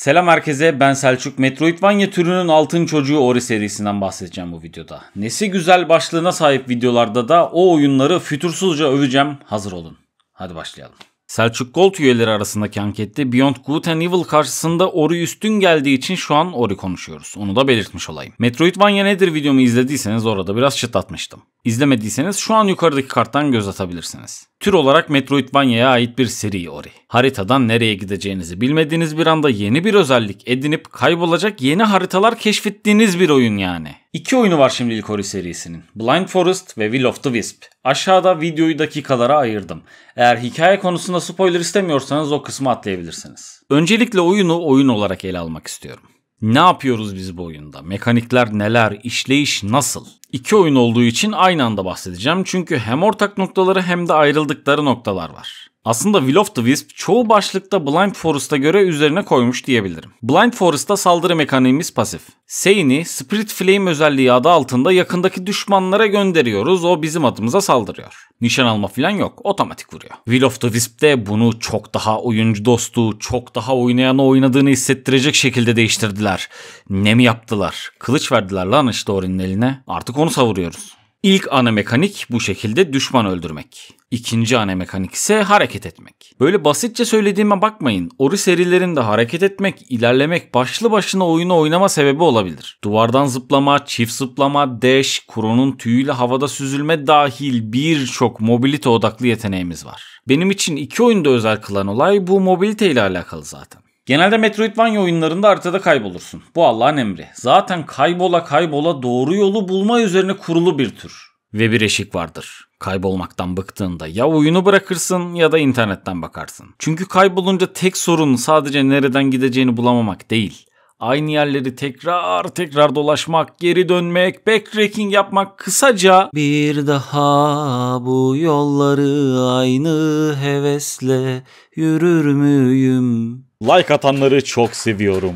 Selam herkese ben Selçuk. Metroidvania türünün altın çocuğu Ori serisinden bahsedeceğim bu videoda. Nesi güzel başlığına sahip videolarda da o oyunları fütursuzca öveceğim. Hazır olun. Hadi başlayalım. Selçuk Gold üyeleri arasındaki ankette Beyond Good and Evil karşısında Ori üstün geldiği için şu an Ori konuşuyoruz. Onu da belirtmiş olayım. Metroidvania nedir videomu izlediyseniz orada biraz çıtlatmıştım. İzlemediyseniz şu an yukarıdaki karttan göz atabilirsiniz. Tür olarak Metroidvania'ya ait bir seri ori. Haritadan nereye gideceğinizi bilmediğiniz bir anda yeni bir özellik edinip kaybolacak yeni haritalar keşfettiğiniz bir oyun yani. İki oyunu var şimdilik ori serisinin. Blind Forest ve Will of the Wisp. Aşağıda videoyu dakikalara ayırdım. Eğer hikaye konusunda spoiler istemiyorsanız o kısmı atlayabilirsiniz. Öncelikle oyunu oyun olarak ele almak istiyorum. Ne yapıyoruz biz bu oyunda? Mekanikler neler? İşleyiş nasıl? İki oyun olduğu için aynı anda bahsedeceğim çünkü hem ortak noktaları hem de ayrıldıkları noktalar var. Aslında Will of the Wisp çoğu başlıkta Blind Forest'a göre üzerine koymuş diyebilirim. Blind Forest'ta saldırı mekaniğimiz pasif. Sane'i Spirit Flame özelliği adı altında yakındaki düşmanlara gönderiyoruz. O bizim adımıza saldırıyor. Nişan alma falan yok. Otomatik vuruyor. Will of the Wisp'te bunu çok daha oyuncu dostu, çok daha oynayana oynadığını hissettirecek şekilde değiştirdiler. Ne mi yaptılar? Kılıç verdiler lan işte Orin'in eline. Artık onu savuruyoruz. İlk ana mekanik bu şekilde düşman öldürmek. İkinci ana mekanik ise hareket etmek. Böyle basitçe söylediğime bakmayın. Ori serilerinde hareket etmek, ilerlemek başlı başına oyunu oynama sebebi olabilir. Duvardan zıplama, çift zıplama, dash, kuronun tüyüyle havada süzülme dahil birçok mobilite odaklı yeteneğimiz var. Benim için iki oyunda özel kılan olay bu mobilite ile alakalı zaten. Genelde Metroidvania oyunlarında haritada kaybolursun. Bu Allah'ın emri. Zaten kaybola kaybola doğru yolu bulma üzerine kurulu bir tür. Ve bir eşik vardır. Kaybolmaktan bıktığında ya oyunu bırakırsın ya da internetten bakarsın. Çünkü kaybolunca tek sorun sadece nereden gideceğini bulamamak değil. Aynı yerleri tekrar tekrar dolaşmak, geri dönmek, backtracking yapmak kısaca bir daha bu yolları aynı hevesle yürür müyüm Like atanları çok seviyorum.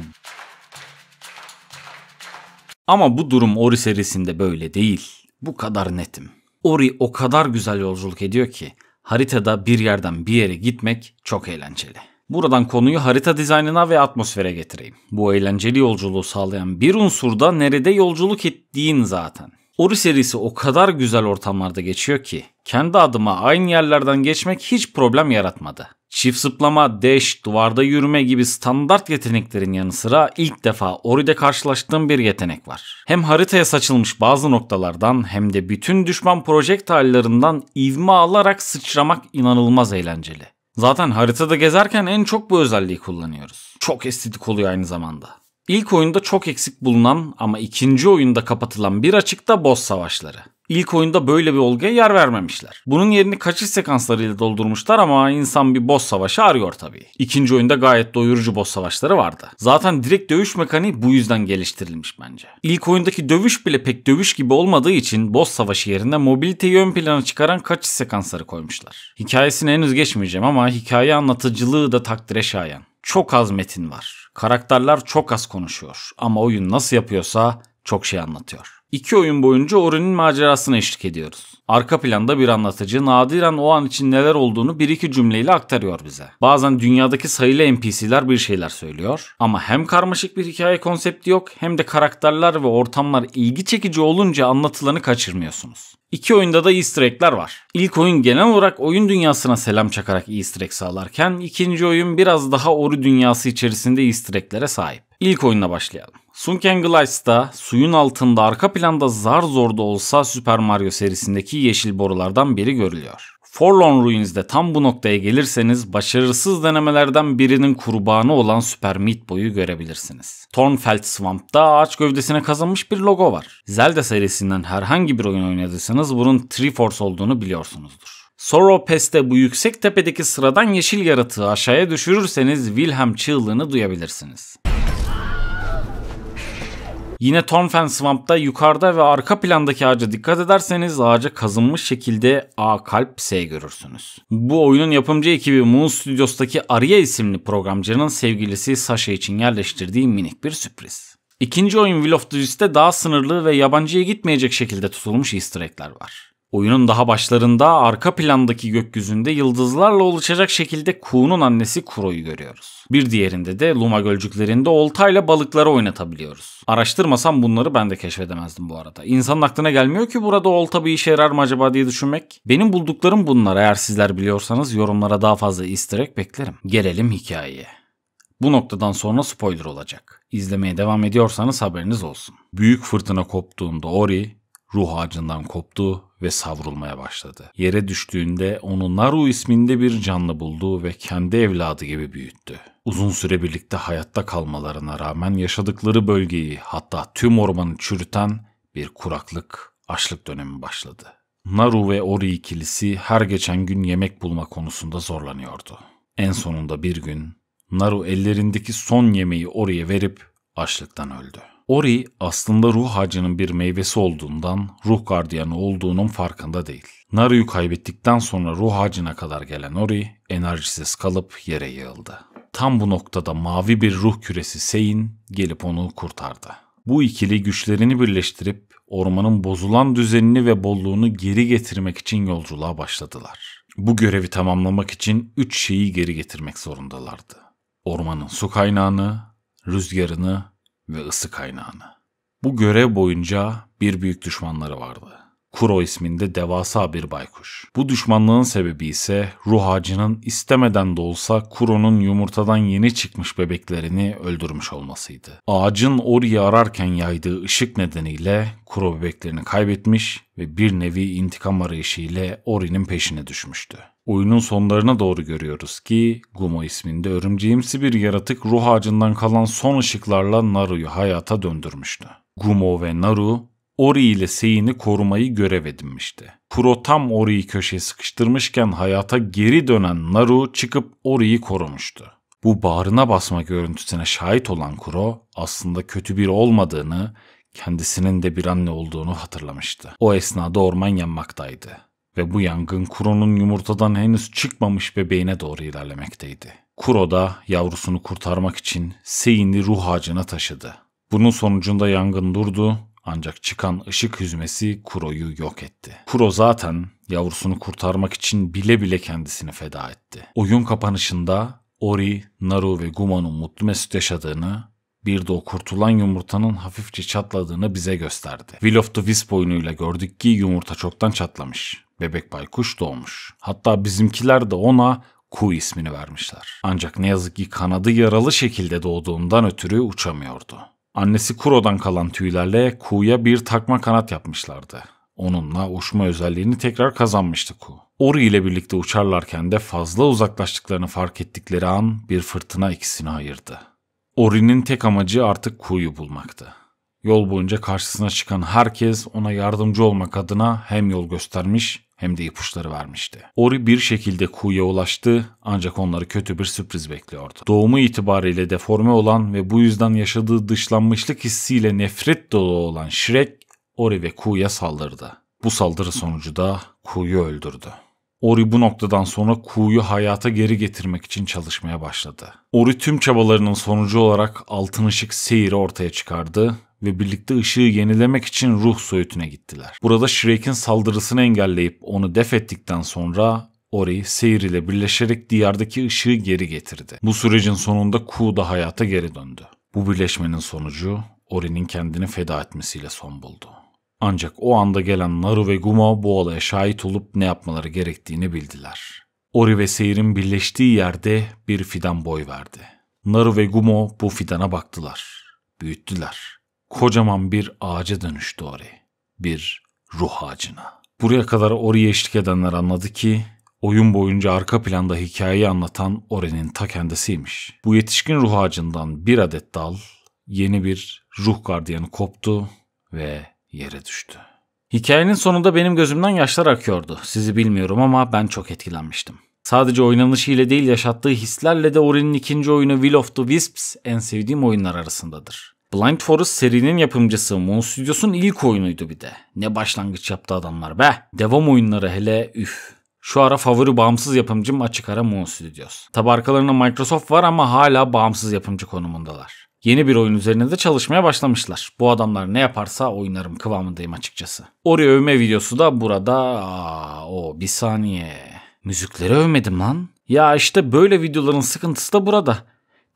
Ama bu durum Ori serisinde böyle değil. Bu kadar netim. Ori o kadar güzel yolculuk ediyor ki haritada bir yerden bir yere gitmek çok eğlenceli. Buradan konuyu harita dizaynına ve atmosfere getireyim. Bu eğlenceli yolculuğu sağlayan bir unsur da nerede yolculuk ettiğin zaten. Ori serisi o kadar güzel ortamlarda geçiyor ki kendi adıma aynı yerlerden geçmek hiç problem yaratmadı. Çift zıplama, dash, duvarda yürüme gibi standart yeteneklerin yanı sıra ilk defa Ori'de karşılaştığım bir yetenek var. Hem haritaya saçılmış bazı noktalardan hem de bütün düşman projektaylarından ivme alarak sıçramak inanılmaz eğlenceli. Zaten haritada gezerken en çok bu özelliği kullanıyoruz. Çok estetik oluyor aynı zamanda. İlk oyunda çok eksik bulunan ama ikinci oyunda kapatılan bir açıkta boss savaşları. İlk oyunda böyle bir olguya yer vermemişler. Bunun yerini kaçış sekanslarıyla doldurmuşlar ama insan bir boss savaşı arıyor tabii. İkinci oyunda gayet doyurucu boss savaşları vardı. Zaten direkt dövüş mekaniği bu yüzden geliştirilmiş bence. İlk oyundaki dövüş bile pek dövüş gibi olmadığı için boss savaşı yerine mobiliteyi ön plana çıkaran kaçış sekansları koymuşlar. Hikayesini henüz geçmeyeceğim ama hikaye anlatıcılığı da takdire şayan çok az metin var. Karakterler çok az konuşuyor ama oyun nasıl yapıyorsa çok şey anlatıyor. İki oyun boyunca Ori'nin macerasına eşlik ediyoruz. Arka planda bir anlatıcı nadiren o an için neler olduğunu bir iki cümleyle aktarıyor bize. Bazen dünyadaki sayılı NPC'ler bir şeyler söylüyor ama hem karmaşık bir hikaye konsepti yok hem de karakterler ve ortamlar ilgi çekici olunca anlatılanı kaçırmıyorsunuz. İki oyunda da easter egg'ler var. İlk oyun genel olarak oyun dünyasına selam çakarak easter egg sağlarken ikinci oyun biraz daha Ori dünyası içerisinde easter egg'lere sahip. İlk oyunla başlayalım. Sunkenglice'da suyun altında arka planda zar zor da olsa Super Mario serisindeki yeşil borulardan biri görülüyor. Forlorn Ruins'de tam bu noktaya gelirseniz başarısız denemelerden birinin kurbanı olan Super Meat Boy'u görebilirsiniz. Thornfeld Swamp'ta ağaç gövdesine kazanmış bir logo var. Zelda serisinden herhangi bir oyun oynadıysanız bunun Triforce olduğunu biliyorsunuzdur. Sorrow Pest'te bu yüksek tepedeki sıradan yeşil yaratığı aşağıya düşürürseniz Wilhelm çığlığını duyabilirsiniz. Yine Tornfen Swamp'ta yukarıda ve arka plandaki ağaca dikkat ederseniz ağaca kazınmış şekilde A kalp S görürsünüz. Bu oyunun yapımcı ekibi Moon Studios'taki Arya isimli programcının sevgilisi Sasha için yerleştirdiği minik bir sürpriz. İkinci oyun Will of the Wisp'te daha sınırlı ve yabancıya gitmeyecek şekilde tutulmuş easter egg'ler var. Oyunun daha başlarında arka plandaki gökyüzünde yıldızlarla oluşacak şekilde Kuğu'nun annesi Kuro'yu görüyoruz. Bir diğerinde de Luma Gölcüklerinde oltayla balıkları oynatabiliyoruz. Araştırmasam bunları ben de keşfedemezdim bu arada. İnsanın aklına gelmiyor ki burada olta bir işe yarar mı acaba diye düşünmek. Benim bulduklarım bunlar eğer sizler biliyorsanız yorumlara daha fazla easter beklerim. Gelelim hikayeye. Bu noktadan sonra spoiler olacak. İzlemeye devam ediyorsanız haberiniz olsun. Büyük fırtına koptuğunda Ori ruh ağacından koptu ve savrulmaya başladı. Yere düştüğünde onu Naru isminde bir canlı buldu ve kendi evladı gibi büyüttü. Uzun süre birlikte hayatta kalmalarına rağmen yaşadıkları bölgeyi hatta tüm ormanı çürüten bir kuraklık, açlık dönemi başladı. Naru ve Ori ikilisi her geçen gün yemek bulma konusunda zorlanıyordu. En sonunda bir gün Naru ellerindeki son yemeği Ori'ye verip açlıktan öldü. Ori aslında ruh harcının bir meyvesi olduğundan ruh gardiyanı olduğunun farkında değil. Naru'yu kaybettikten sonra ruh harcına kadar gelen Ori enerjisiz kalıp yere yığıldı. Tam bu noktada mavi bir ruh küresi Sein gelip onu kurtardı. Bu ikili güçlerini birleştirip ormanın bozulan düzenini ve bolluğunu geri getirmek için yolculuğa başladılar. Bu görevi tamamlamak için üç şeyi geri getirmek zorundalardı. Ormanın su kaynağını, rüzgarını ve ısı kaynağını. Bu görev boyunca bir büyük düşmanları vardı. Kuro isminde devasa bir baykuş. Bu düşmanlığın sebebi ise ruh ağacının istemeden de olsa Kuro'nun yumurtadan yeni çıkmış bebeklerini öldürmüş olmasıydı. Ağacın Ori'yi ararken yaydığı ışık nedeniyle Kuro bebeklerini kaybetmiş ve bir nevi intikam arayışıyla Ori'nin peşine düşmüştü. Oyunun sonlarına doğru görüyoruz ki Gumo isminde örümceğimsi bir yaratık ruh ağacından kalan son ışıklarla Naru'yu hayata döndürmüştü. Gumo ve Naru Ori ile Sei'ni korumayı görev edinmişti. Kuro tam Ori'yi köşeye sıkıştırmışken hayata geri dönen Naru çıkıp Ori'yi korumuştu. Bu bağrına basma görüntüsüne şahit olan Kuro aslında kötü bir olmadığını, kendisinin de bir anne olduğunu hatırlamıştı. O esnada orman yanmaktaydı ve bu yangın Kuro'nun yumurtadan henüz çıkmamış bebeğine doğru ilerlemekteydi. Kuro da yavrusunu kurtarmak için Sein'i ruh ağacına taşıdı. Bunun sonucunda yangın durdu ancak çıkan ışık hüzmesi Kuro'yu yok etti. Kuro zaten yavrusunu kurtarmak için bile bile kendisini feda etti. Oyun kapanışında Ori, Naru ve Guma'nın mutlu mesut yaşadığını, bir de o kurtulan yumurtanın hafifçe çatladığını bize gösterdi. Will of the Wisp oyunuyla gördük ki yumurta çoktan çatlamış bebek baykuş doğmuş. Hatta bizimkiler de ona Ku ismini vermişler. Ancak ne yazık ki kanadı yaralı şekilde doğduğundan ötürü uçamıyordu. Annesi Kuro'dan kalan tüylerle Ku'ya bir takma kanat yapmışlardı. Onunla uçma özelliğini tekrar kazanmıştı Ku. Ori ile birlikte uçarlarken de fazla uzaklaştıklarını fark ettikleri an bir fırtına ikisini ayırdı. Ori'nin tek amacı artık Ku'yu bulmaktı. Yol boyunca karşısına çıkan herkes ona yardımcı olmak adına hem yol göstermiş hem de ipuçları vermişti. Ori bir şekilde kuyuya ulaştı ancak onları kötü bir sürpriz bekliyordu. Doğumu itibariyle deforme olan ve bu yüzden yaşadığı dışlanmışlık hissiyle nefret dolu olan Shrek Ori ve Ku'ya saldırdı. Bu saldırı sonucu da Ku'yu öldürdü. Ori bu noktadan sonra Ku'yu hayata geri getirmek için çalışmaya başladı. Ori tüm çabalarının sonucu olarak altın ışık seyiri ortaya çıkardı ve birlikte ışığı yenilemek için ruh soyutuna gittiler. Burada Shrek'in saldırısını engelleyip onu def ettikten sonra Ori seyir ile birleşerek diyardaki ışığı geri getirdi. Bu sürecin sonunda Ku da hayata geri döndü. Bu birleşmenin sonucu Ori'nin kendini feda etmesiyle son buldu. Ancak o anda gelen Naru ve Guma bu olaya şahit olup ne yapmaları gerektiğini bildiler. Ori ve Seyir'in birleştiği yerde bir fidan boy verdi. Naru ve Gumo bu fidana baktılar, büyüttüler kocaman bir ağaca dönüştü Ori. Bir ruh ağacına. Buraya kadar Ori'ye eşlik edenler anladı ki oyun boyunca arka planda hikayeyi anlatan Ori'nin ta kendisiymiş. Bu yetişkin ruh ağacından bir adet dal yeni bir ruh gardiyanı koptu ve yere düştü. Hikayenin sonunda benim gözümden yaşlar akıyordu. Sizi bilmiyorum ama ben çok etkilenmiştim. Sadece oynanışıyla değil yaşattığı hislerle de Ori'nin ikinci oyunu Will of the Wisps en sevdiğim oyunlar arasındadır. Blind Forest serinin yapımcısı Moon Studios'un ilk oyunuydu bir de. Ne başlangıç yaptı adamlar be. Devam oyunları hele üf. Şu ara favori bağımsız yapımcım açık ara Moon Studios. Tabi arkalarında Microsoft var ama hala bağımsız yapımcı konumundalar. Yeni bir oyun üzerine de çalışmaya başlamışlar. Bu adamlar ne yaparsa oynarım kıvamındayım açıkçası. Ori övme videosu da burada. Aa, o bir saniye. Müzikleri övmedim lan. Ya işte böyle videoların sıkıntısı da burada.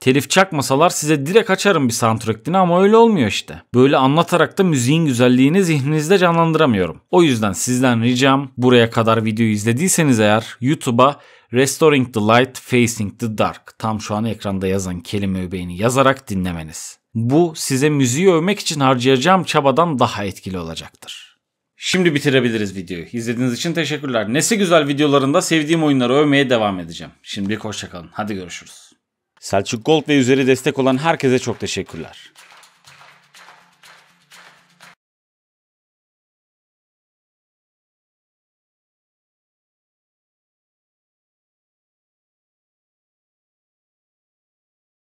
Telif çakmasalar size direkt açarım bir soundtrack'ini ama öyle olmuyor işte. Böyle anlatarak da müziğin güzelliğini zihninizde canlandıramıyorum. O yüzden sizden ricam buraya kadar videoyu izlediyseniz eğer YouTube'a Restoring the Light Facing the Dark tam şu an ekranda yazan kelime öbeğini yazarak dinlemeniz. Bu size müziği övmek için harcayacağım çabadan daha etkili olacaktır. Şimdi bitirebiliriz videoyu. İzlediğiniz için teşekkürler. Nesi güzel videolarında sevdiğim oyunları övmeye devam edeceğim. Şimdi hoşçakalın. Hadi görüşürüz. Selçuk Gold ve üzeri destek olan herkese çok teşekkürler.